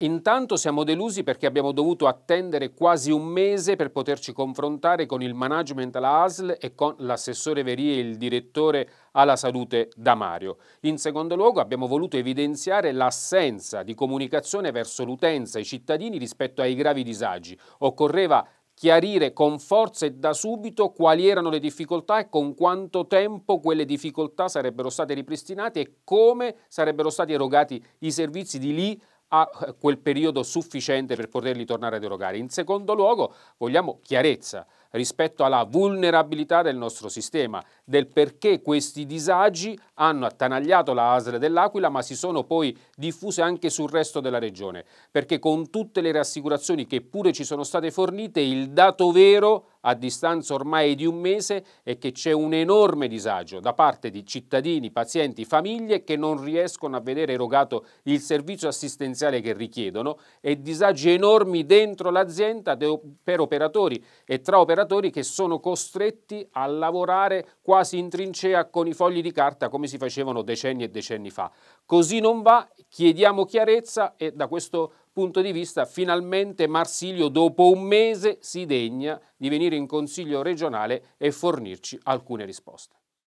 Intanto siamo delusi perché abbiamo dovuto attendere quasi un mese per poterci confrontare con il management alla ASL e con l'assessore Verie e il direttore alla salute da Mario. In secondo luogo abbiamo voluto evidenziare l'assenza di comunicazione verso l'utenza, e i cittadini rispetto ai gravi disagi. Occorreva chiarire con forza e da subito quali erano le difficoltà e con quanto tempo quelle difficoltà sarebbero state ripristinate e come sarebbero stati erogati i servizi di lì ha eh, quel periodo sufficiente per poterli tornare ad erogare. In secondo luogo vogliamo chiarezza rispetto alla vulnerabilità del nostro sistema, del perché questi disagi hanno attanagliato la ASL dell'Aquila ma si sono poi diffuse anche sul resto della regione, perché con tutte le rassicurazioni che pure ci sono state fornite, il dato vero a distanza ormai di un mese è che c'è un enorme disagio da parte di cittadini, pazienti, famiglie che non riescono a vedere erogato il servizio assistenziale che richiedono e disagi enormi dentro l'azienda per operatori e tra operatori operatori che sono costretti a lavorare quasi in trincea con i fogli di carta come si facevano decenni e decenni fa. Così non va, chiediamo chiarezza e da questo punto di vista finalmente Marsilio dopo un mese si degna di venire in Consiglio regionale e fornirci alcune risposte.